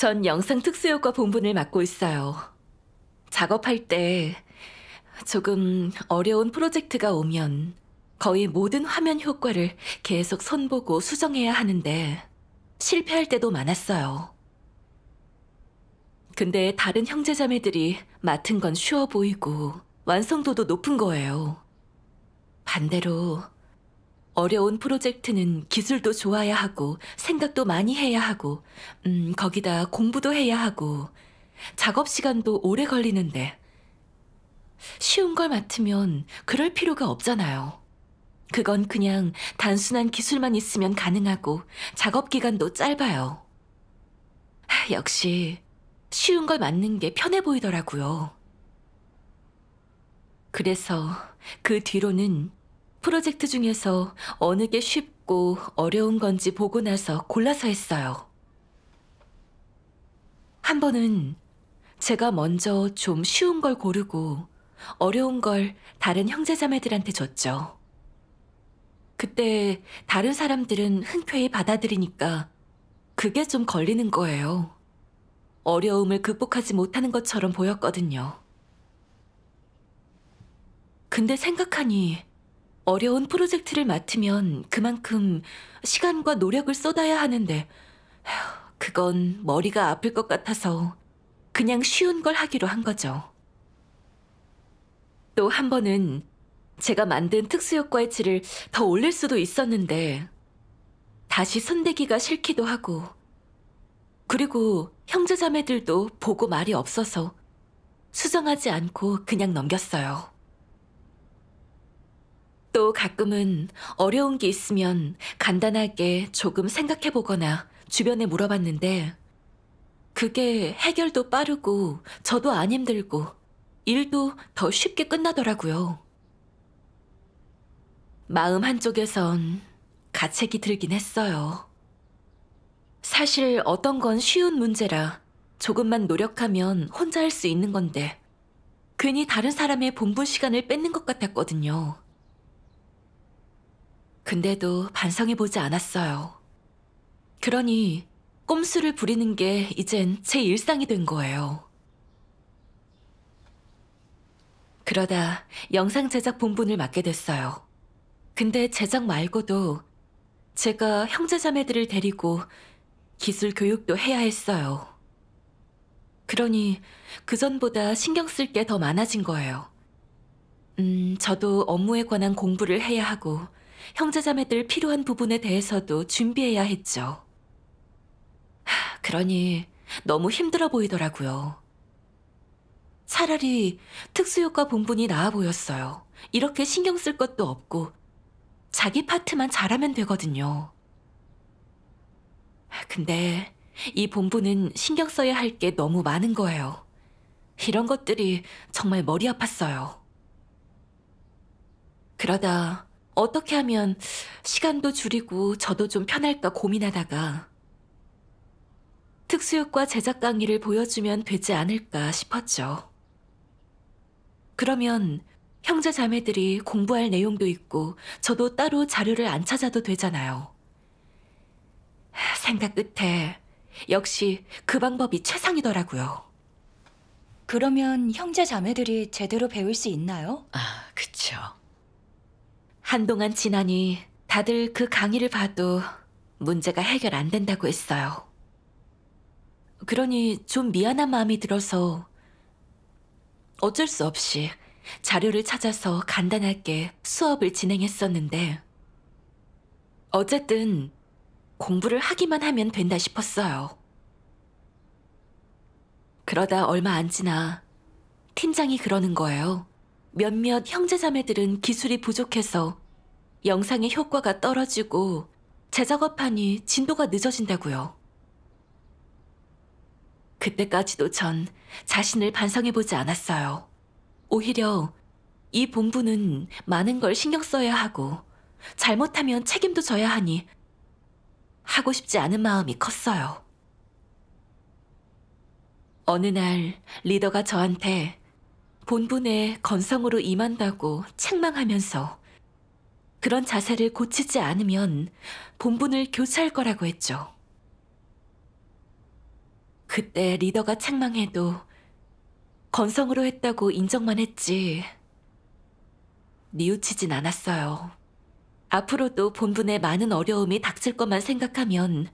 전 영상 특수효과 본분을 맡고 있어요. 작업할 때 조금 어려운 프로젝트가 오면 거의 모든 화면 효과를 계속 손보고 수정해야 하는데 실패할 때도 많았어요. 근데 다른 형제자매들이 맡은 건 쉬워 보이고 완성도도 높은 거예요. 반대로 어려운 프로젝트는 기술도 좋아야 하고 생각도 많이 해야 하고 음, 거기다 공부도 해야 하고 작업 시간도 오래 걸리는데 쉬운 걸 맡으면 그럴 필요가 없잖아요. 그건 그냥 단순한 기술만 있으면 가능하고 작업 기간도 짧아요. 역시 쉬운 걸 맡는 게 편해 보이더라고요. 그래서 그 뒤로는 프로젝트 중에서 어느 게 쉽고 어려운 건지 보고 나서 골라서 했어요. 한 번은 제가 먼저 좀 쉬운 걸 고르고 어려운 걸 다른 형제자매들한테 줬죠. 그때 다른 사람들은 흔쾌히 받아들이니까 그게 좀 걸리는 거예요. 어려움을 극복하지 못하는 것처럼 보였거든요. 근데 생각하니 어려운 프로젝트를 맡으면 그만큼 시간과 노력을 쏟아야 하는데 그건 머리가 아플 것 같아서 그냥 쉬운 걸 하기로 한 거죠. 또 한 번은 제가 만든 특수효과의 질을 더 올릴 수도 있었는데 다시 손대기가 싫기도 하고 그리고 형제자매들도 보고 말이 없어서 수정하지 않고 그냥 넘겼어요. 또 가끔은 어려운 게 있으면 간단하게 조금 생각해 보거나 주변에 물어봤는데 그게 해결도 빠르고 저도 안 힘들고 일도 더 쉽게 끝나더라고요. 마음 한쪽에선 가책이 들긴 했어요. 사실 어떤 건 쉬운 문제라 조금만 노력하면 혼자 할 수 있는 건데 괜히 다른 사람의 본분 시간을 뺏는 것 같았거든요. 근데도 반성해보지 않았어요. 그러니 꼼수를 부리는 게 이젠 제 일상이 된 거예요. 그러다 영상 제작 본분을 맡게 됐어요. 근데 제작 말고도 제가 형제자매들을 데리고 기술 교육도 해야 했어요. 그러니 그전보다 신경 쓸 게 더 많아진 거예요. 음, 저도 업무에 관한 공부를 해야 하고 형제자매들 필요한 부분에 대해서도 준비해야 했죠. 그러니 너무 힘들어 보이더라고요. 차라리 특수효과 본분이 나아 보였어요. 이렇게 신경 쓸 것도 없고 자기 파트만 잘하면 되거든요. 근데 이본분은 신경 써야 할 게 너무 많은 거예요. 이런 것들이 정말 머리 아팠어요. 그러다 어떻게 하면 시간도 줄이고 저도 좀 편할까 고민하다가 특수효과 제작 강의를 보여주면 되지 않을까 싶었죠. 그러면 형제 자매들이 공부할 내용도 있고 저도 따로 자료를 안 찾아도 되잖아요. 생각 끝에 역시 그 방법이 최상이더라고요. 그러면 형제 자매들이 제대로 배울 수 있나요? 아, 그쵸. 한동안 지나니 다들 그 강의를 봐도 문제가 해결 안 된다고 했어요. 그러니 좀 미안한 마음이 들어서 어쩔 수 없이 자료를 찾아서 간단하게 수업을 진행했었는데 어쨌든 공부를 하기만 하면 된다 싶었어요. 그러다 얼마 안 지나 팀장이 그러는 거예요. 몇몇 형제자매들은 기술이 부족해서 영상의 효과가 떨어지고 제작업하니 진도가 늦어진다고요. 그때까지도 전 자신을 반성해보지 않았어요. 오히려 이 본부는 많은 걸 신경 써야 하고 잘못하면 책임도 져야 하니 하고 싶지 않은 마음이 컸어요. 어느 날 리더가 저한테 본분에 건성으로 임한다고 책망하면서 그런 자세를 고치지 않으면 본분을 교사할 거라고 했죠. 그때 리더가 책망해도 건성으로 했다고 인정만 했지 뉘우치진 않았어요. 앞으로도 본분에 많은 어려움이 닥칠 것만 생각하면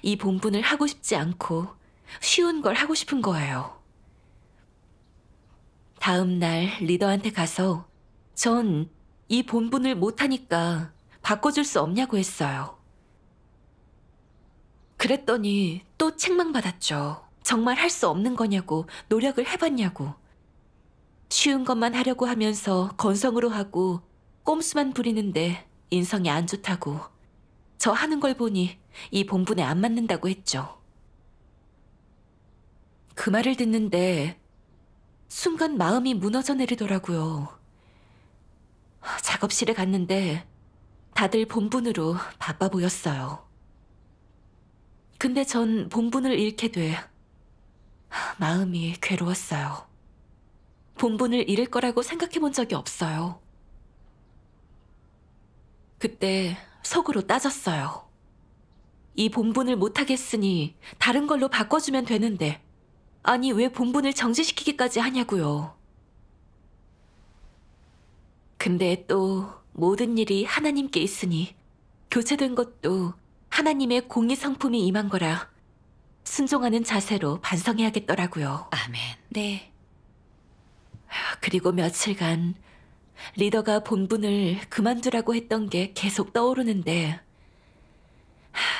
이 본분을 하고 싶지 않고 쉬운 걸 하고 싶은 거예요. 다음 날 리더한테 가서 전 이 본분을 못하니까 바꿔줄 수 없냐고 했어요. 그랬더니 또 책망받았죠. 정말 할 수 없는 거냐고 노력을 해봤냐고. 쉬운 것만 하려고 하면서 건성으로 하고 꼼수만 부리는데 인성이 안 좋다고. 저 하는 걸 보니 이 본분에 안 맞는다고 했죠. 그 말을 듣는데 순간 마음이 무너져 내리더라고요. 작업실에 갔는데 다들 본분으로 바빠 보였어요. 근데 전 본분을 잃게 돼 마음이 괴로웠어요. 본분을 잃을 거라고 생각해 본 적이 없어요. 그때 속으로 따졌어요. 이 본분을 못하겠으니 다른 걸로 바꿔주면 되는데 아니 왜 본분을 정지시키기까지 하냐고요. 근데 또 모든 일이 하나님께 있으니 교체된 것도 하나님의 공의 성품이 임한 거라 순종하는 자세로 반성해야겠더라고요. 아멘. 네. 그리고 며칠간 리더가 본분을 그만두라고 했던 게 계속 떠오르는데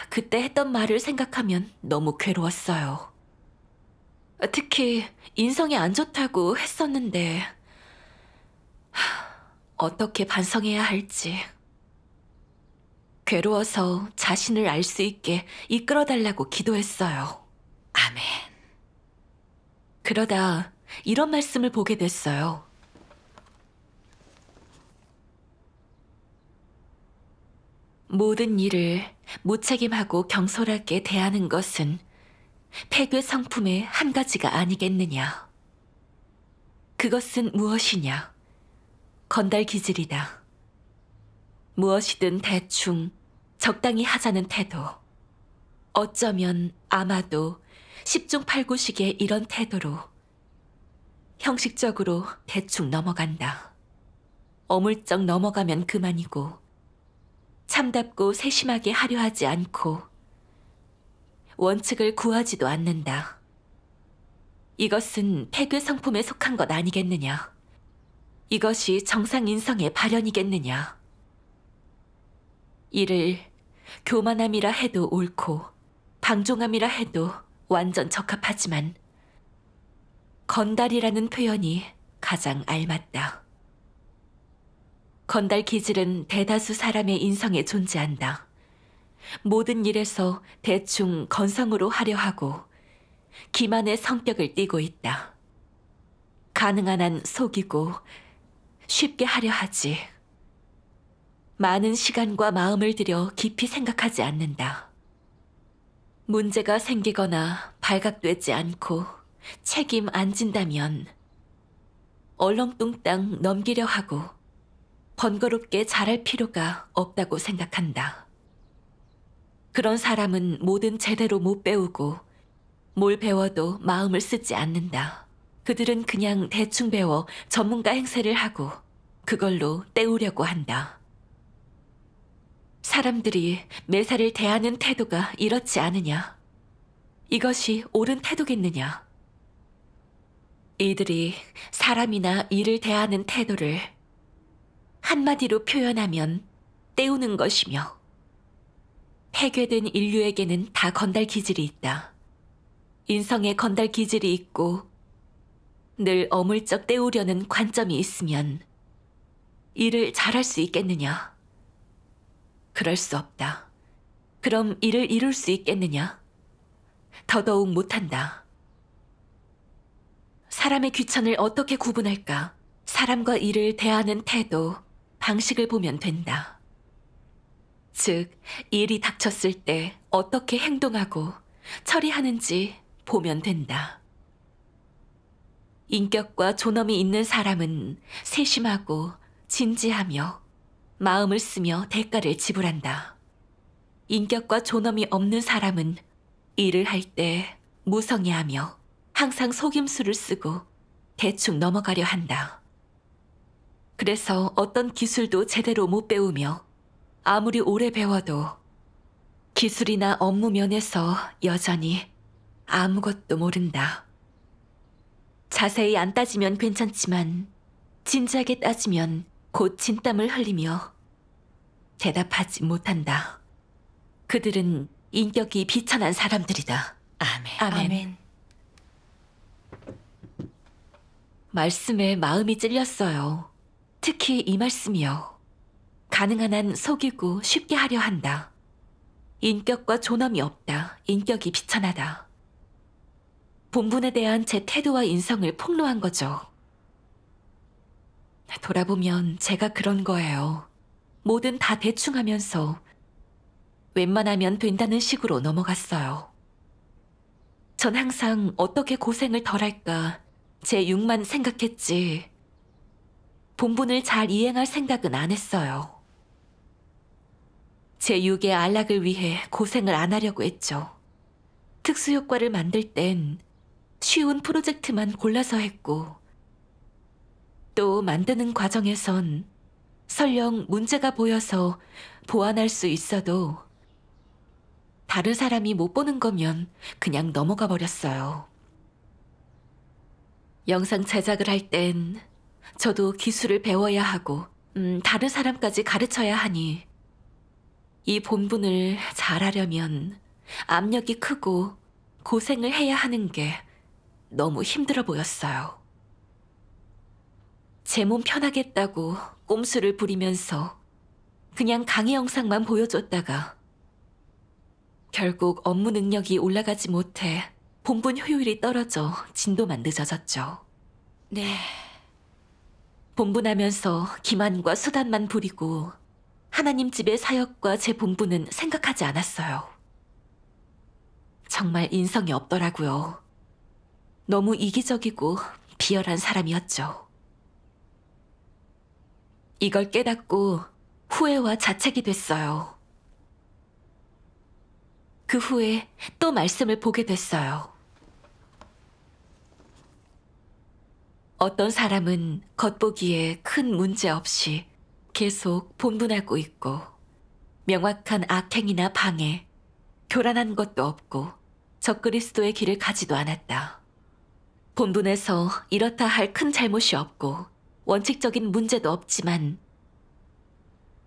그때 했던 말을 생각하면 너무 괴로웠어요. 특히 인성이 안 좋다고 했었는데 어떻게 반성해야 할지. 괴로워서 자신을 알 수 있게 이끌어달라고 기도했어요. 아멘. 그러다 이런 말씀을 보게 됐어요. 모든 일을 무책임하고 경솔하게 대하는 것은 폐교 성품의 한 가지가 아니겠느냐. 그것은 무엇이냐? 건달 기질이다. 무엇이든 대충 적당히 하자는 태도. 어쩌면 아마도 10중 8구식의 이런 태도로 형식적으로 대충 넘어간다. 어물쩍 넘어가면 그만이고 참답고 세심하게 하려 하지 않고 원칙을 구하지도 않는다. 이것은 폐교 성품에 속한 것 아니겠느냐. 이것이 정상 인성의 발현이겠느냐. 이를 교만함이라 해도 옳고 방종함이라 해도 완전 적합하지만 건달이라는 표현이 가장 알맞다. 건달 기질은 대다수 사람의 인성에 존재한다. 모든 일에서 대충 건성으로 하려 하고 기만의 성격을 띠고 있다. 가능한 한 속이고 쉽게 하려 하지. 많은 시간과 마음을 들여 깊이 생각하지 않는다. 문제가 생기거나 발각되지 않고 책임 안 진다면 얼렁뚱땅 넘기려 하고 번거롭게 자랄 필요가 없다고 생각한다. 그런 사람은 뭐든 제대로 못 배우고 뭘 배워도 마음을 쓰지 않는다. 그들은 그냥 대충 배워 전문가 행세를 하고 그걸로 때우려고 한다. 사람들이 매사를 대하는 태도가 이렇지 않으냐? 이것이 옳은 태도겠느냐? 이들이 사람이나 일을 대하는 태도를 한마디로 표현하면 때우는 것이며 폐괴된 인류에게는 다 건달 기질이 있다. 인성에 건달 기질이 있고 늘 어물쩍 때우려는 관점이 있으면 일을 잘할 수 있겠느냐? 그럴 수 없다. 그럼 일을 이룰 수 있겠느냐? 더더욱 못한다. 사람의 귀천을 어떻게 구분할까? 사람과 일을 대하는 태도, 방식을 보면 된다. 즉, 일이 닥쳤을 때 어떻게 행동하고 처리하는지 보면 된다. 인격과 존엄이 있는 사람은 세심하고 진지하며 마음을 쓰며 대가를 지불한다. 인격과 존엄이 없는 사람은 일을 할 때 무성의하며 항상 속임수를 쓰고 대충 넘어가려 한다. 그래서 어떤 기술도 제대로 못 배우며 아무리 오래 배워도 기술이나 업무 면에서 여전히 아무것도 모른다. 자세히 안 따지면 괜찮지만 진지하게 따지면 곧 진땀을 흘리며 대답하지 못한다. 그들은 인격이 비천한 사람들이다. 아멘. 아멘. 아멘. 말씀에 마음이 찔렸어요. 특히 이 말씀이요. 가능한 한 속이고 쉽게 하려 한다. 인격과 존엄이 없다. 인격이 비천하다. 본분에 대한 제 태도와 인성을 폭로한 거죠. 돌아보면 제가 그런 거예요. 뭐든 다 대충 하면서 웬만하면 된다는 식으로 넘어갔어요. 전 항상 어떻게 고생을 덜할까 제 육만 생각했지. 본분을 잘 이행할 생각은 안 했어요. 제6의 안락을 위해 고생을 안 하려고 했죠. 특수효과를 만들 땐 쉬운 프로젝트만 골라서 했고, 또 만드는 과정에선 설령 문제가 보여서 보완할 수 있어도 다른 사람이 못 보는 거면 그냥 넘어가 버렸어요. 영상 제작을 할 땐 저도 기술을 배워야 하고, 음, 다른 사람까지 가르쳐야 하니 이 본분을 잘하려면 압력이 크고 고생을 해야 하는 게 너무 힘들어 보였어요. 제 몸 편하겠다고 꼼수를 부리면서 그냥 강의 영상만 보여줬다가 결국 업무 능력이 올라가지 못해 본분 효율이 떨어져 진도만 늦어졌죠. 네. 본분하면서 기만과 수단만 부리고 하나님 집의 사역과 제 본부는 생각하지 않았어요. 정말 인성이 없더라고요. 너무 이기적이고 비열한 사람이었죠. 이걸 깨닫고 후회와 자책이 됐어요. 그 후에 또 말씀을 보게 됐어요. 어떤 사람은 겉보기에 큰 문제 없이 계속 본분하고 있고 명확한 악행이나 방해, 교란한 것도 없고 적그리스도의 길을 가지도 않았다. 본분에서 이렇다 할 큰 잘못이 없고 원칙적인 문제도 없지만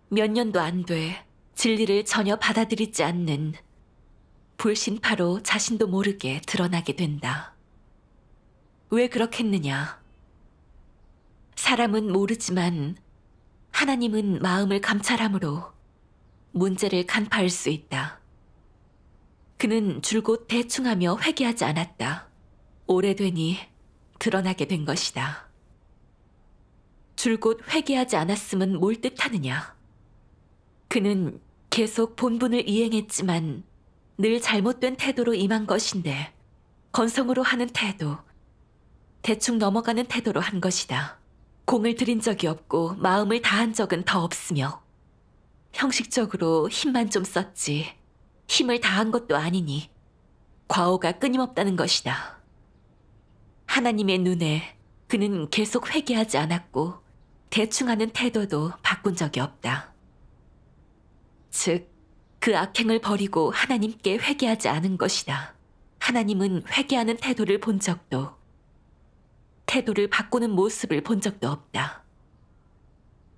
몇 년도 안 돼 진리를 전혀 받아들이지 않는 불신파로 자신도 모르게 드러나게 된다. 왜 그렇겠느냐? 사람은 모르지만 하나님은 마음을 감찰함으로 문제를 간파할 수 있다. 그는 줄곧 대충하며 회개하지 않았다. 오래되니 드러나게 된 것이다. 줄곧 회개하지 않았음은 뭘 뜻하느냐? 그는 계속 본분을 이행했지만 늘 잘못된 태도로 임한 것인데 건성으로 하는 태도, 대충 넘어가는 태도로 한 것이다. 공을 들인 적이 없고 마음을 다한 적은 더 없으며 형식적으로 힘만 좀 썼지 힘을 다한 것도 아니니 과오가 끊임없다는 것이다. 하나님의 눈에 그는 계속 회개하지 않았고 대충 하는 태도도 바꾼 적이 없다. 즉, 그 악행을 버리고 하나님께 회개하지 않은 것이다. 하나님은 회개하는 태도를 본 적도 태도를 바꾸는 모습을 본 적도 없다.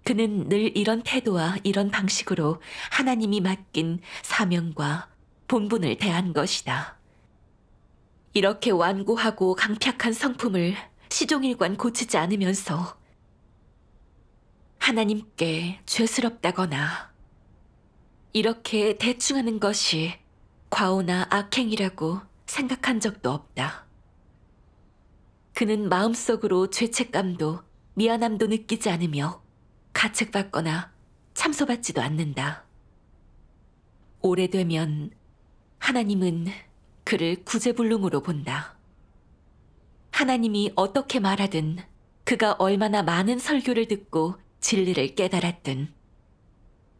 그는 늘 이런 태도와 이런 방식으로 하나님이 맡긴 사명과 본분을 대한 것이다. 이렇게 완고하고 강팍한 성품을 시종일관 고치지 않으면서 하나님께 죄스럽다거나 이렇게 대충하는 것이 과오나 악행이라고 생각한 적도 없다. 그는 마음속으로 죄책감도 미안함도 느끼지 않으며 가책받거나 참소받지도 않는다. 오래되면 하나님은 그를 구제불능으로 본다. 하나님이 어떻게 말하든 그가 얼마나 많은 설교를 듣고 진리를 깨달았든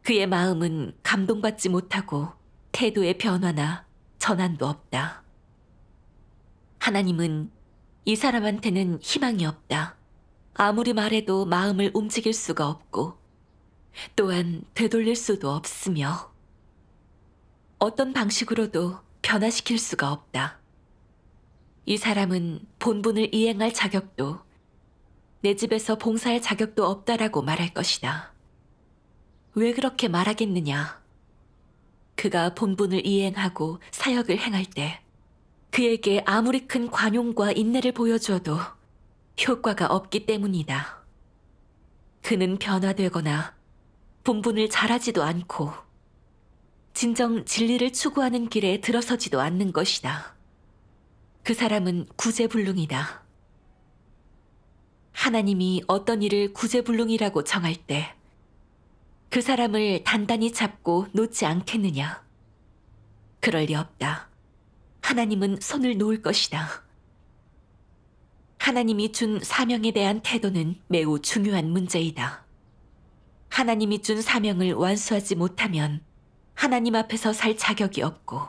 그의 마음은 감동받지 못하고 태도의 변화나 전환도 없다. 하나님은 이 사람한테는 희망이 없다. 아무리 말해도 마음을 움직일 수가 없고, 또한 되돌릴 수도 없으며, 어떤 방식으로도 변화시킬 수가 없다. 이 사람은 본분을 이행할 자격도, 내 집에서 봉사할 자격도 없다라고 말할 것이다. 왜 그렇게 말하겠느냐? 그가 본분을 이행하고 사역을 행할 때, 그에게 아무리 큰 관용과 인내를 보여주어도 효과가 없기 때문이다. 그는 변화되거나 분분을 잘하지도 않고 진정 진리를 추구하는 길에 들어서지도 않는 것이다. 그 사람은 구제불능이다. 하나님이 어떤 일을 구제불능이라고 정할 때 그 사람을 단단히 잡고 놓지 않겠느냐? 그럴 리 없다. 하나님은 손을 놓을 것이다. 하나님이 준 사명에 대한 태도는 매우 중요한 문제이다. 하나님이 준 사명을 완수하지 못하면 하나님 앞에서 살 자격이 없고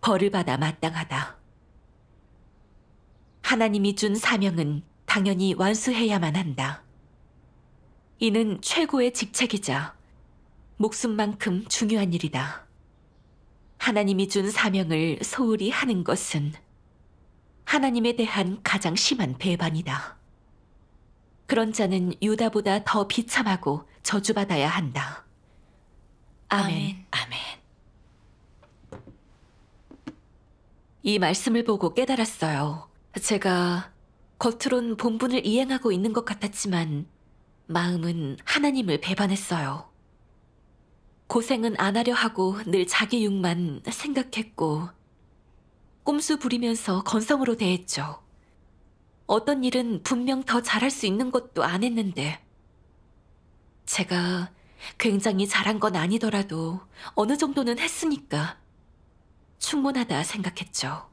벌을 받아 마땅하다. 하나님이 준 사명은 당연히 완수해야만 한다. 이는 최고의 직책이자 목숨만큼 중요한 일이다. 하나님이 준 사명을 소홀히 하는 것은 하나님에 대한 가장 심한 배반이다. 그런 자는 유다보다 더 비참하고 저주받아야 한다. 아멘. 아멘. 이 말씀을 보고 깨달았어요. 제가 겉으론 본분을 이행하고 있는 것 같았지만 마음은 하나님을 배반했어요. 고생은 안 하려 하고 늘 자기 육만 생각했고 꼼수 부리면서 건성으로 대했죠. 어떤 일은 분명 더 잘할 수 있는 것도 안 했는데 제가 굉장히 잘한 건 아니더라도 어느 정도는 했으니까 충분하다 생각했죠.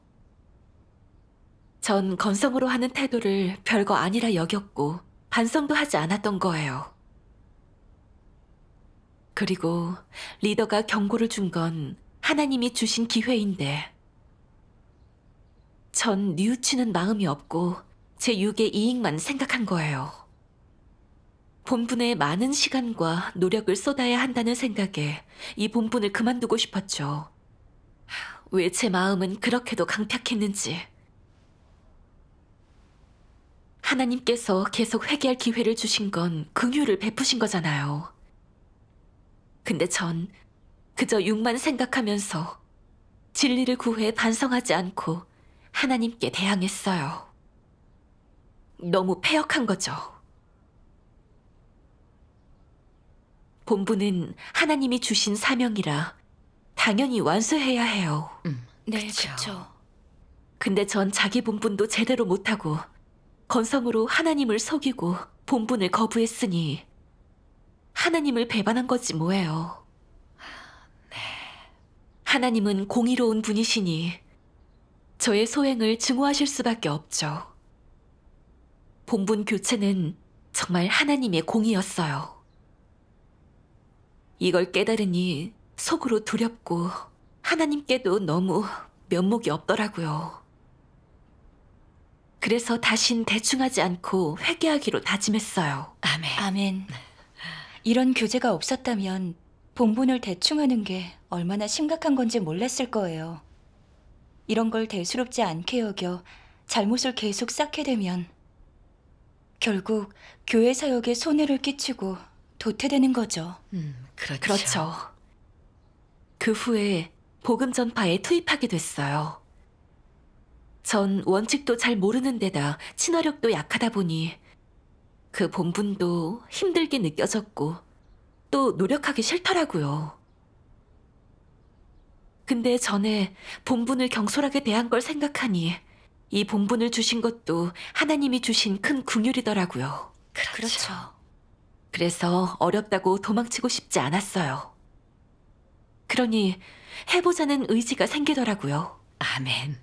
전 건성으로 하는 태도를 별거 아니라 여겼고 반성도 하지 않았던 거예요. 그리고 리더가 경고를 준 건 하나님이 주신 기회인데 전 뉘우치는 마음이 없고 제 6의 이익만 생각한 거예요. 본분에 많은 시간과 노력을 쏟아야 한다는 생각에 이 본분을 그만두고 싶었죠. 왜 제 마음은 그렇게도 강팍했는지. 하나님께서 계속 회개할 기회를 주신 건 긍휼을 베푸신 거잖아요. 근데 전 그저 육만 생각하면서 진리를 구해 반성하지 않고 하나님께 대항했어요. 너무 패역한 거죠. 본부는 하나님이 주신 사명이라 당연히 완수해야 해요. 음, 네, 그렇죠. 근데 전 자기 본분도 제대로 못하고 건성으로 하나님을 속이고 본분을 거부했으니 하나님을 배반한 거지 뭐예요. 네. 하나님은 공의로운 분이시니 저의 소행을 증오하실 수밖에 없죠. 본분 교체는 정말 하나님의 공이었어요. 이걸 깨달으니 속으로 두렵고 하나님께도 너무 면목이 없더라고요. 그래서 다신 대충하지 않고 회개하기로 다짐했어요. 아멘. 아멘. 네. 이런 교재가 없었다면 본분을 대충하는 게 얼마나 심각한 건지 몰랐을 거예요. 이런 걸 대수롭지 않게 여겨 잘못을 계속 쌓게 되면 결국 교회 사역에 손해를 끼치고 도태되는 거죠. 음, 그렇죠. 그렇죠. 그 후에 복음 전파에 투입하게 됐어요. 전 원칙도 잘 모르는 데다 친화력도 약하다 보니 그 본분도 힘들게 느껴졌고 또 노력하기 싫더라고요. 근데 전에 본분을 경솔하게 대한 걸 생각하니 이 본분을 주신 것도 하나님이 주신 큰궁율이더라고요 그렇죠. 그렇죠. 그래서 어렵다고 도망치고 싶지 않았어요. 그러니 해보자는 의지가 생기더라고요. 아멘.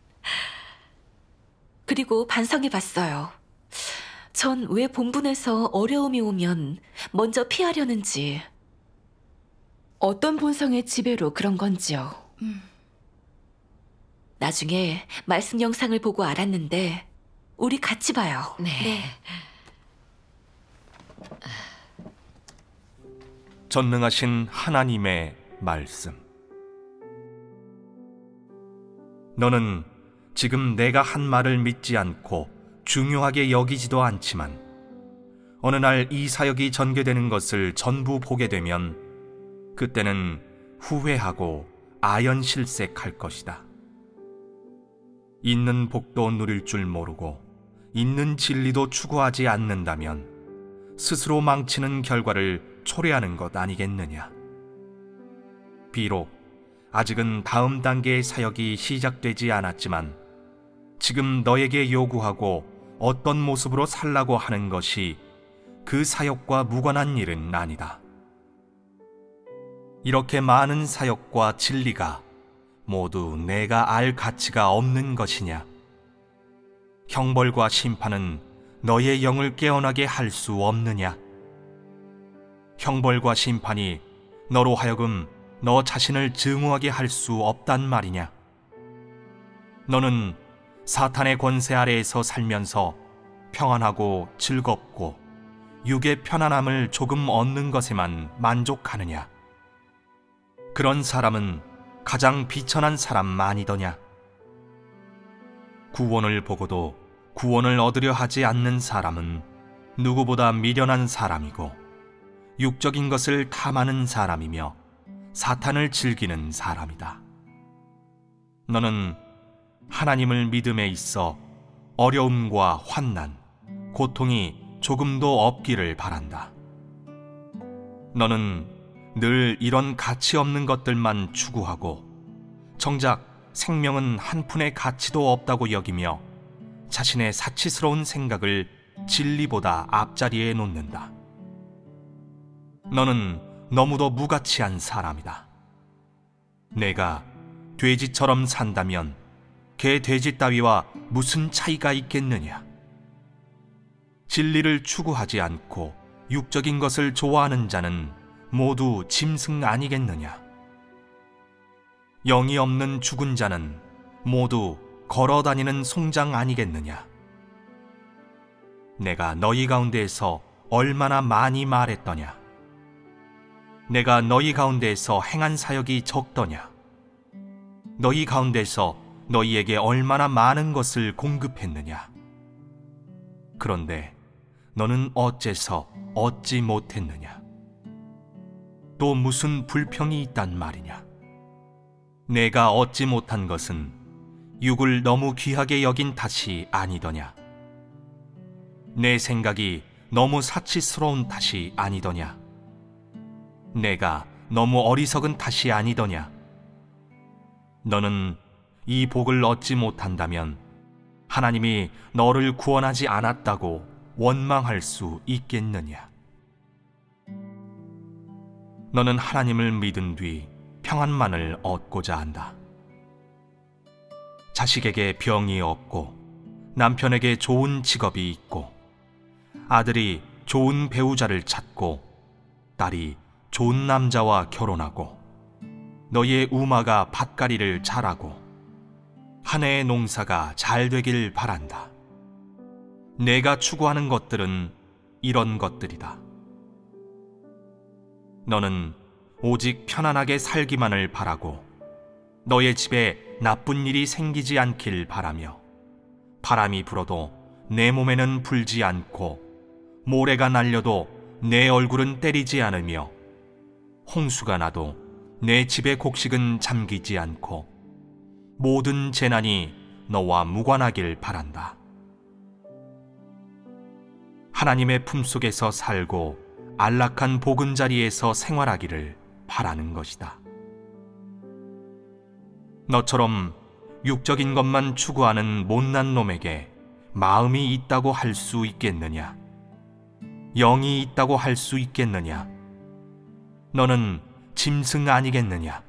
그리고 반성해 봤어요. 전왜 본분에서 어려움이 오면 먼저 피하려는지 어떤 본성의 지배로 그런 건지요. 음. 나중에 말씀 영상을 보고 알았는데 우리 같이 봐요. 네. 네. 전능하신 하나님의 말씀. 너는 지금 내가 한 말을 믿지 않고 중요하게 여기지도 않지만 어느 날 이 사역이 전개되는 것을 전부 보게 되면 그때는 후회하고 아연실색할 것이다. 있는 복도 누릴 줄 모르고 있는 진리도 추구하지 않는다면 스스로 망치는 결과를 초래하는 것 아니겠느냐. 비록 아직은 다음 단계의 사역이 시작되지 않았지만 지금 너에게 요구하고 어떤 모습으로 살라고 하는 것이 그 사역과 무관한 일은 아니다. 이렇게 많은 사역과 진리가 모두 내가 알 가치가 없는 것이냐? 형벌과 심판은 너의 영을 깨어나게 할 수 없느냐? 형벌과 심판이 너로 하여금 너 자신을 증오하게 할 수 없단 말이냐? 너는 사탄의 권세 아래에서 살면서 평안하고 즐겁고 육의 편안함을 조금 얻는 것에만 만족하느냐? 그런 사람은 가장 비천한 사람 아니더냐? 구원을 보고도 구원을 얻으려 하지 않는 사람은 누구보다 미련한 사람이고 육적인 것을 탐하는 사람이며 사탄을 즐기는 사람이다. 너는 하나님을 믿음에 있어 어려움과 환난, 고통이 조금도 없기를 바란다. 너는 늘 이런 가치 없는 것들만 추구하고 정작 생명은 한 푼의 가치도 없다고 여기며 자신의 사치스러운 생각을 진리보다 앞자리에 놓는다. 너는 너무도 무가치한 사람이다. 내가 돼지처럼 산다면 개 돼지 따위와 무슨 차이가 있겠느냐? 진리를 추구하지 않고 육적인 것을 좋아하는 자는 모두 짐승 아니겠느냐? 영이 없는 죽은 자는 모두 걸어 다니는 송장 아니겠느냐? 내가 너희 가운데에서 얼마나 많이 말했더냐? 내가 너희 가운데에서 행한 사역이 적더냐? 너희 가운데서 너희에게 얼마나 많은 것을 공급했느냐. 그런데 너는 어째서 얻지 못했느냐? 또 무슨 불평이 있단 말이냐? 내가 얻지 못한 것은 육을 너무 귀하게 여긴 탓이 아니더냐? 내 생각이 너무 사치스러운 탓이 아니더냐? 내가 너무 어리석은 탓이 아니더냐? 너는 이 복을 얻지 못한다면 하나님이 너를 구원하지 않았다고 원망할 수 있겠느냐? 너는 하나님을 믿은 뒤 평안만을 얻고자 한다. 자식에게 병이 없고 남편에게 좋은 직업이 있고 아들이 좋은 배우자를 찾고 딸이 좋은 남자와 결혼하고 너의 우마가 밭가리를 자라고 한 해의 농사가 잘 되길 바란다. 내가 추구하는 것들은 이런 것들이다. 너는 오직 편안하게 살기만을 바라고 너의 집에 나쁜 일이 생기지 않길 바라며 바람이 불어도 내 몸에는 불지 않고 모래가 날려도 내 얼굴은 때리지 않으며 홍수가 나도 내 집의 곡식은 잠기지 않고 모든 재난이 너와 무관하길 바란다. 하나님의 품속에서 살고 안락한 보금자리에서 생활하기를 바라는 것이다. 너처럼 육적인 것만 추구하는 못난 놈에게 마음이 있다고 할 수 있겠느냐? 영이 있다고 할 수 있겠느냐? 너는 짐승 아니겠느냐?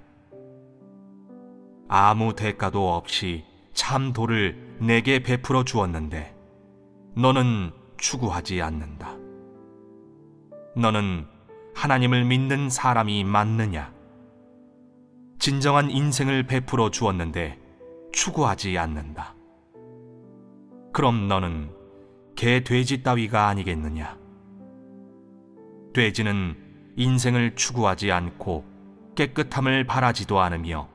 아무 대가도 없이 참 도를 내게 베풀어 주었는데 너는 추구하지 않는다. 너는 하나님을 믿는 사람이 맞느냐? 진정한 인생을 베풀어 주었는데 추구하지 않는다. 그럼 너는 개 돼지 따위가 아니겠느냐? 돼지는 인생을 추구하지 않고 깨끗함을 바라지도 않으며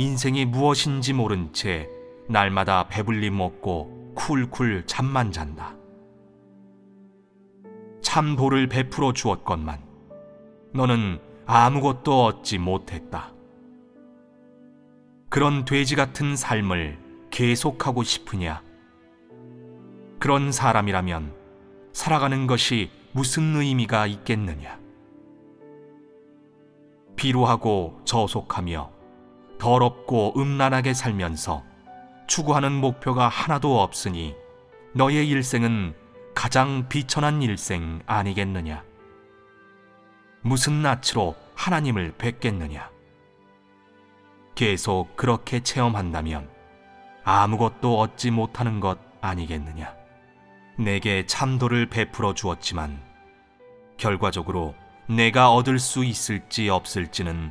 인생이 무엇인지 모른 채 날마다 배불리 먹고 쿨쿨 잠만 잔다. 참 도를 베풀어 주었건만 너는 아무것도 얻지 못했다. 그런 돼지 같은 삶을 계속하고 싶으냐? 그런 사람이라면 살아가는 것이 무슨 의미가 있겠느냐? 비루하고 저속하며 더럽고 음란하게 살면서 추구하는 목표가 하나도 없으니 너의 일생은 가장 비천한 일생 아니겠느냐? 무슨 낯으로 하나님을 뵙겠느냐? 계속 그렇게 체험한다면 아무것도 얻지 못하는 것 아니겠느냐? 내게 참도를 베풀어 주었지만 결과적으로 내가 얻을 수 있을지 없을지는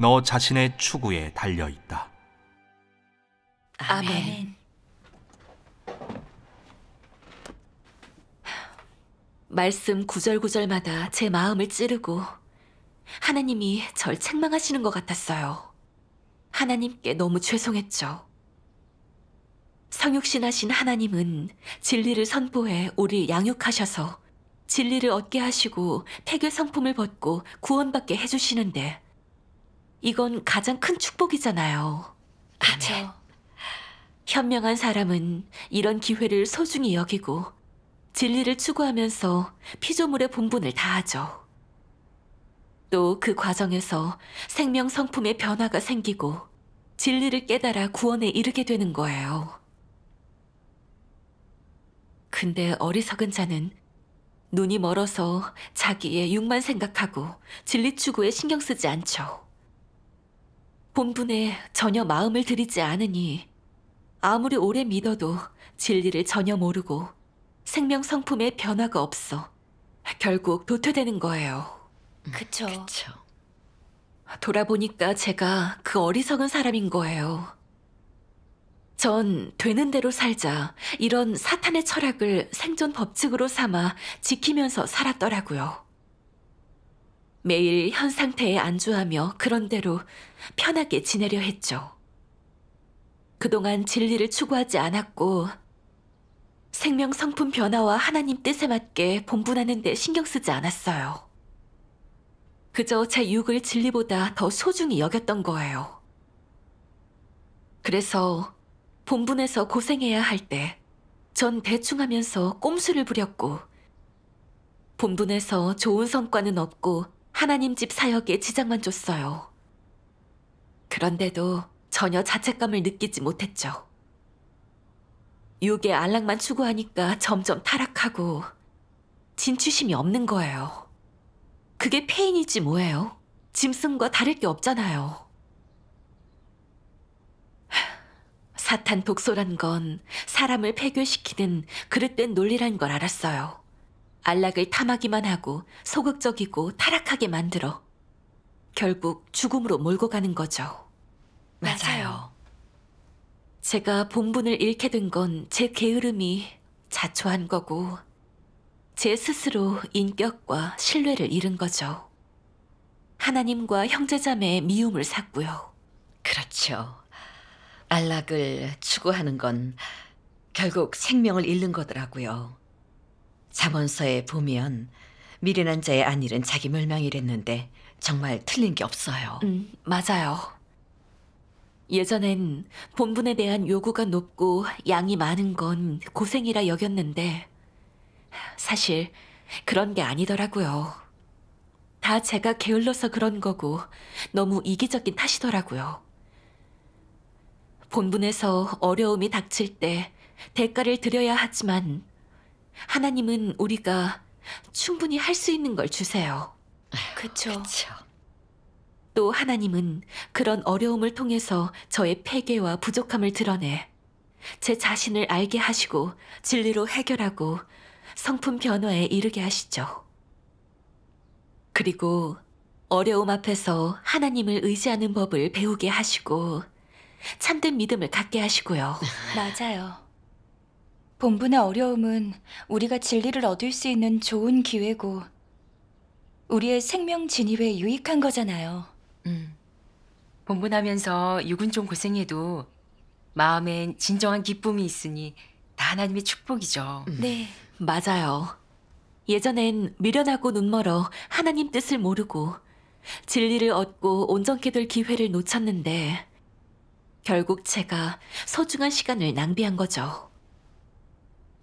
너 자신의 추구에 달려 있다. 아멘. 말씀 구절구절마다 제 마음을 찌르고 하나님이 절 책망하시는 것 같았어요. 하나님께 너무 죄송했죠. 성육신하신 하나님은 진리를 선포해 우리를 양육하셔서 진리를 얻게 하시고 폐교 성품을 벗고 구원받게 해주시는데 이건 가장 큰 축복이잖아요. 그렇죠. 아멘. 현명한 사람은 이런 기회를 소중히 여기고 진리를 추구하면서 피조물의 본분을 다하죠. 또 그 과정에서 생명 성품의 변화가 생기고 진리를 깨달아 구원에 이르게 되는 거예요. 근데 어리석은 자는 눈이 멀어서 자기의 육만 생각하고 진리 추구에 신경 쓰지 않죠. 본분에 전혀 마음을 들이지 않으니 아무리 오래 믿어도 진리를 전혀 모르고 생명 성품에 변화가 없어 결국 도태되는 거예요. 그쵸. 그쵸. 돌아보니까 제가 그 어리석은 사람인 거예요. 전 되는 대로 살자 이런 사탄의 철학을 생존 법칙으로 삼아 지키면서 살았더라고요. 매일 현 상태에 안주하며 그런대로 편하게 지내려 했죠. 그동안 진리를 추구하지 않았고 생명 성품 변화와 하나님 뜻에 맞게 본분하는 데 신경 쓰지 않았어요. 그저 제 육을 진리보다 더 소중히 여겼던 거예요. 그래서 본분에서 고생해야 할 때 전 대충 하면서 꼼수를 부렸고 본분에서 좋은 성과는 없고 하나님 집 사역에 지장만 줬어요. 그런데도 전혀 자책감을 느끼지 못했죠. 육의 안락만 추구하니까 점점 타락하고 진취심이 없는 거예요. 그게 폐인이지 뭐예요. 짐승과 다를 게 없잖아요. 사탄 독소란 건 사람을 폐교시키는 그릇된 논리란 걸 알았어요. 안락을 탐하기만 하고 소극적이고 타락하게 만들어 결국 죽음으로 몰고 가는 거죠. 맞아요. 제가 본분을 잃게 된 건 제 게으름이 자초한 거고 제 스스로 인격과 신뢰를 잃은 거죠. 하나님과 형제자매의 미움을 샀고요. 그렇죠. 안락을 추구하는 건 결국 생명을 잃는 거더라고요. 사본서에 보면 미련한 자의 안일은 자기 멸망이랬는데 정말 틀린 게 없어요. 음, 맞아요. 예전엔 본분에 대한 요구가 높고 양이 많은 건 고생이라 여겼는데 사실 그런 게 아니더라고요. 다 제가 게을러서 그런 거고 너무 이기적인 탓이더라고요. 본분에서 어려움이 닥칠 때 대가를 드려야 하지만 하나님은 우리가 충분히 할 수 있는 걸 주세요. 그쵸. 그또 하나님은 그런 어려움을 통해서 저의 폐괴와 부족함을 드러내 제 자신을 알게 하시고 진리로 해결하고 성품 변화에 이르게 하시죠. 그리고 어려움 앞에서 하나님을 의지하는 법을 배우게 하시고 참된 믿음을 갖게 하시고요. 맞아요. 본분의 어려움은 우리가 진리를 얻을 수 있는 좋은 기회고 우리의 생명 진입에 유익한 거잖아요. 음. 본분하면서 육은 좀 고생해도 마음엔 진정한 기쁨이 있으니 다 하나님의 축복이죠. 음. 네. 맞아요. 예전엔 미련하고 눈멀어 하나님 뜻을 모르고 진리를 얻고 온전케 될 기회를 놓쳤는데 결국 제가 소중한 시간을 낭비한 거죠.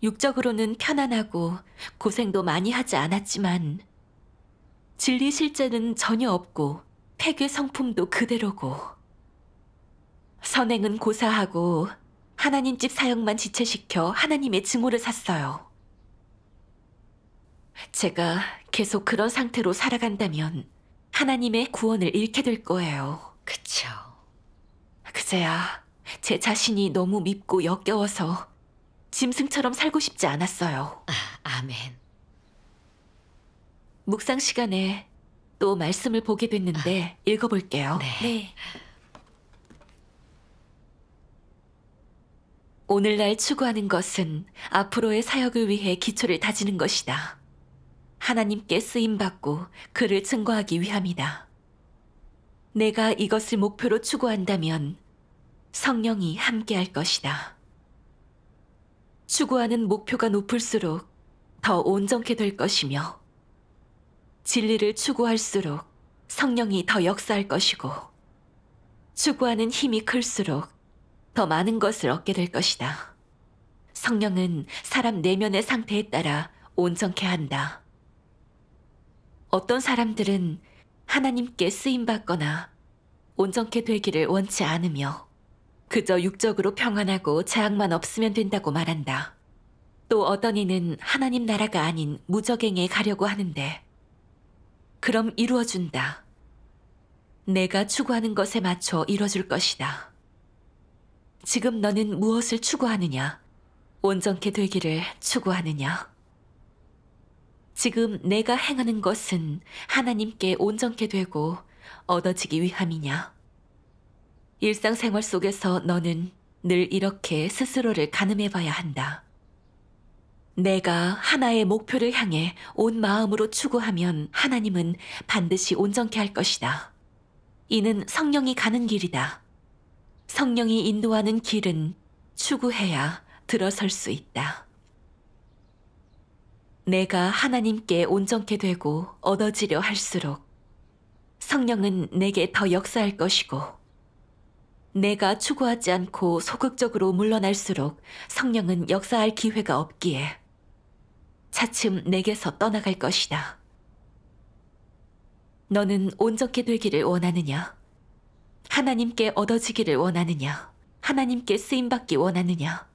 육적으로는 편안하고 고생도 많이 하지 않았지만 진리 실제는 전혀 없고 폐괴 성품도 그대로고 선행은 고사하고 하나님 집 사역만 지체시켜 하나님의 증오를 샀어요. 제가 계속 그런 상태로 살아간다면 하나님의 구원을 잃게 될 거예요. 그쵸. 그제야 제 자신이 너무 밉고 역겨워서 짐승처럼 살고 싶지 않았어요. 아, 아멘. 묵상 시간에 또 말씀을 보게 됐는데 아, 읽어볼게요. 네. 네. 오늘날 추구하는 것은 앞으로의 사역을 위해 기초를 다지는 것이다. 하나님께 쓰임받고 그를 증거하기 위함이다. 내가 이것을 목표로 추구한다면 성령이 함께할 것이다. 추구하는 목표가 높을수록 더 온전케 될 것이며 진리를 추구할수록 성령이 더 역사할 것이고 추구하는 힘이 클수록 더 많은 것을 얻게 될 것이다. 성령은 사람 내면의 상태에 따라 온전케 한다. 어떤 사람들은 하나님께 쓰임받거나 온전케 되기를 원치 않으며 그저 육적으로 평안하고 재앙만 없으면 된다고 말한다. 또 어떤 이는 하나님 나라가 아닌 무적행에 가려고 하는데, 그럼 이루어준다. 내가 추구하는 것에 맞춰 이루어줄 것이다. 지금 너는 무엇을 추구하느냐? 온전케 되기를 추구하느냐? 지금 내가 행하는 것은 하나님께 온전케 되고 얻어지기 위함이냐? 일상생활 속에서 너는 늘 이렇게 스스로를 가늠해봐야 한다. 내가 하나의 목표를 향해 온 마음으로 추구하면 하나님은 반드시 온전케 할 것이다. 이는 성령이 가는 길이다. 성령이 인도하는 길은 추구해야 들어설 수 있다. 내가 하나님께 온전케 되고 얻어지려 할수록 성령은 내게 더 역사할 것이고 내가 추구하지 않고 소극적으로 물러날수록 성령은 역사할 기회가 없기에 차츰 내게서 떠나갈 것이다. 너는 온전케 되기를 원하느냐? 하나님께 얻어지기를 원하느냐? 하나님께 쓰임받기 원하느냐?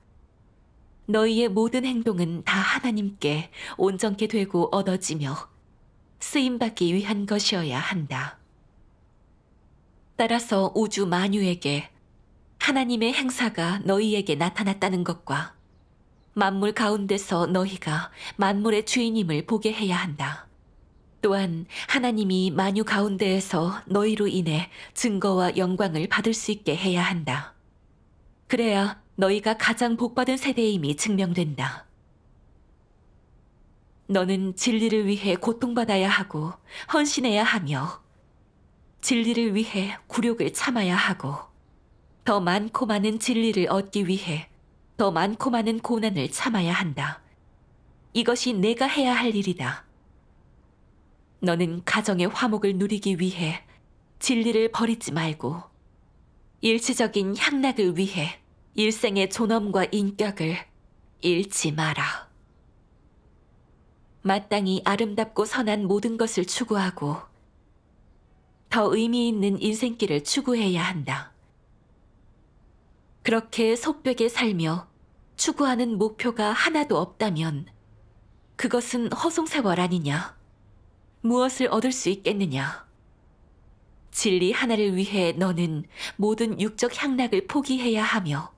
너희의 모든 행동은 다 하나님께 온전케 되고 얻어지며 쓰임받기 위한 것이어야 한다. 따라서 우주 만유에게 하나님의 행사가 너희에게 나타났다는 것과 만물 가운데서 너희가 만물의 주인임을 보게 해야 한다. 또한 하나님이 만유 가운데에서 너희로 인해 증거와 영광을 받을 수 있게 해야 한다. 그래야 너희가 가장 복받은 세대임이 증명된다. 너는 진리를 위해 고통받아야 하고 헌신해야 하며 진리를 위해 굴욕을 참아야 하고 더 많고 많은 진리를 얻기 위해 더 많고 많은 고난을 참아야 한다. 이것이 내가 해야 할 일이다. 너는 가정의 화목을 누리기 위해 진리를 버리지 말고 일시적인 향락을 위해 일생의 존엄과 인격을 잃지 마라. 마땅히 아름답고 선한 모든 것을 추구하고 더 의미 있는 인생길을 추구해야 한다. 그렇게 속벽에 살며 추구하는 목표가 하나도 없다면 그것은 허송세월 아니냐? 무엇을 얻을 수 있겠느냐? 진리 하나를 위해 너는 모든 육적 향락을 포기해야 하며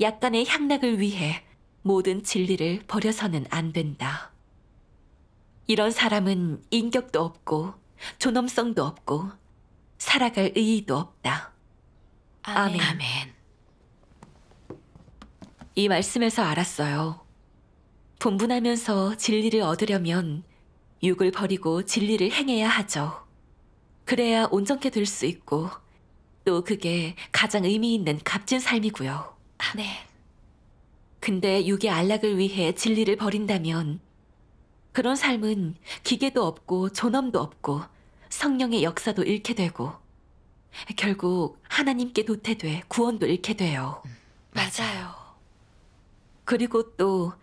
약간의 향락을 위해 모든 진리를 버려서는 안 된다. 이런 사람은 인격도 없고 존엄성도 없고 살아갈 의의도 없다. 아멘. 아멘. 이 말씀에서 알았어요. 분분하면서 진리를 얻으려면 육을 버리고 진리를 행해야 하죠. 그래야 온전케 될 수 있고 또 그게 가장 의미 있는 값진 삶이고요. 아멘. 근데 육의 안락을 위해 진리를 버린다면 그런 삶은 기계도 없고 존엄도 없고 성령의 역사도 잃게 되고 결국 하나님께 도태돼 구원도 잃게 돼요. 맞아요. 그리고 또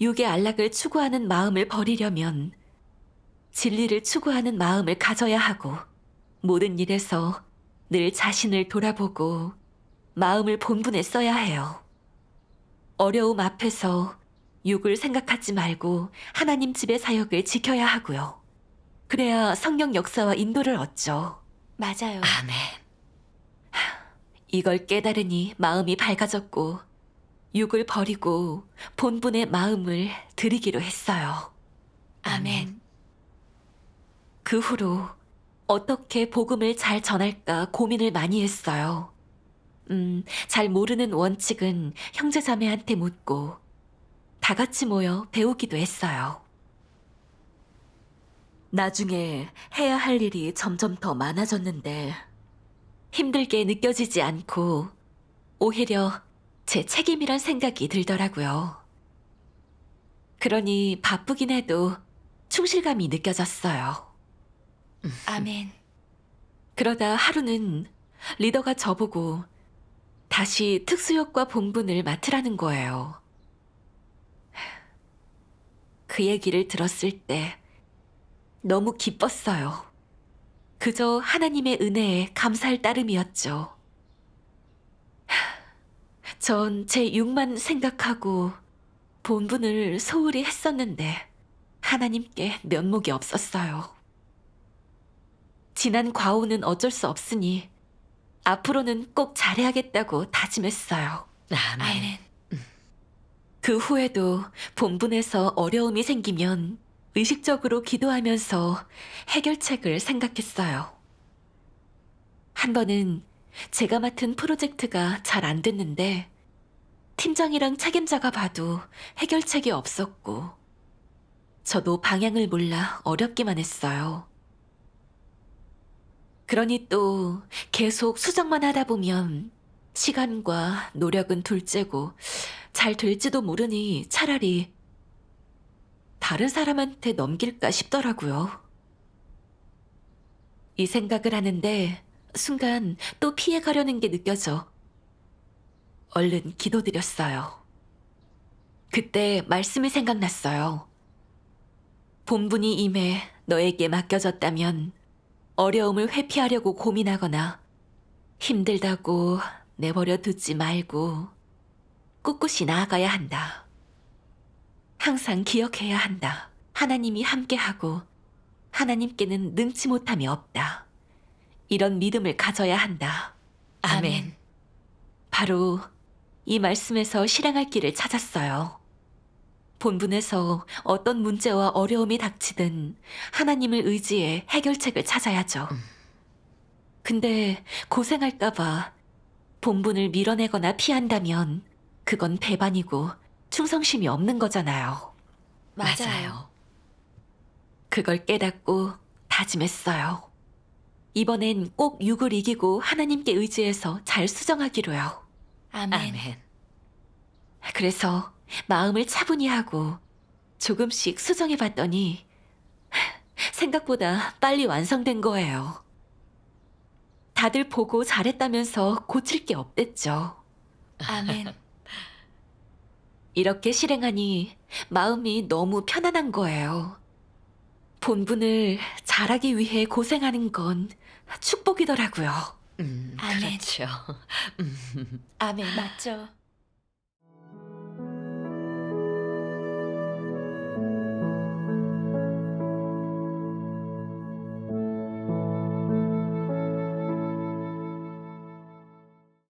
육의 안락을 추구하는 마음을 버리려면 진리를 추구하는 마음을 가져야 하고 모든 일에서 늘 자신을 돌아보고 마음을 본분에 써야 해요. 어려움 앞에서 육을 생각하지 말고 하나님 집의 사역을 지켜야 하고요. 그래야 성령 역사와 인도를 얻죠. 맞아요. 아멘. 이걸 깨달으니 마음이 밝아졌고 육을 버리고 본분의 마음을 드리기로 했어요. 아멘. 그 후로 어떻게 복음을 잘 전할까 고민을 많이 했어요. 음, 잘 모르는 원칙은 형제자매한테 묻고 다 같이 모여 배우기도 했어요. 나중에 해야 할 일이 점점 더 많아졌는데 힘들게 느껴지지 않고 오히려 제 책임이란 생각이 들더라고요. 그러니 바쁘긴 해도 충실감이 느껴졌어요. 아멘. 그러다 하루는 리더가 저보고 다시 특수효과 본분을 맡으라는 거예요. 그 얘기를 들었을 때 너무 기뻤어요. 그저 하나님의 은혜에 감사할 따름이었죠. 전 제 육만 생각하고 본분을 소홀히 했었는데 하나님께 면목이 없었어요. 지난 과오는 어쩔 수 없으니 앞으로는 꼭 잘해야겠다고 다짐했어요. 아멘. 아멘. 그 후에도 본분에서 어려움이 생기면 의식적으로 기도하면서 해결책을 생각했어요. 한 번은 제가 맡은 프로젝트가 잘 안 됐는데 팀장이랑 책임자가 봐도 해결책이 없었고 저도 방향을 몰라 어렵기만 했어요. 그러니 또 계속 수정만 하다 보면 시간과 노력은 둘째고 잘 될지도 모르니 차라리 다른 사람한테 넘길까 싶더라고요. 이 생각을 하는데 순간 또 피해가려는 게 느껴져 얼른 기도드렸어요. 그때 말씀이 생각났어요. 본분이 임해 너에게 맡겨졌다면 어려움을 회피하려고 고민하거나 힘들다고 내버려 두지 말고 꿋꿋이 나아가야 한다. 항상 기억해야 한다. 하나님이 함께하고 하나님께는 능치 못함이 없다. 이런 믿음을 가져야 한다. 아멘. 바로 이 말씀에서 실행할 길을 찾았어요. 본분에서 어떤 문제와 어려움이 닥치든 하나님을 의지해 해결책을 찾아야죠. 음. 근데 고생할까봐 본분을 밀어내거나 피한다면 그건 배반이고 충성심이 없는 거잖아요. 맞아요. 그걸 깨닫고 다짐했어요. 이번엔 꼭 육을 이기고 하나님께 의지해서 잘 수정하기로요. 아멘. 아멘. 그래서 마음을 차분히 하고 조금씩 수정해 봤더니 생각보다 빨리 완성된 거예요. 다들 보고 잘했다면서 고칠 게 없댔죠. 아멘. 이렇게 실행하니 마음이 너무 편안한 거예요. 본분을 잘하기 위해 고생하는 건 축복이더라고요. 음, 아멘. 그렇죠. 음. 아멘 맞죠.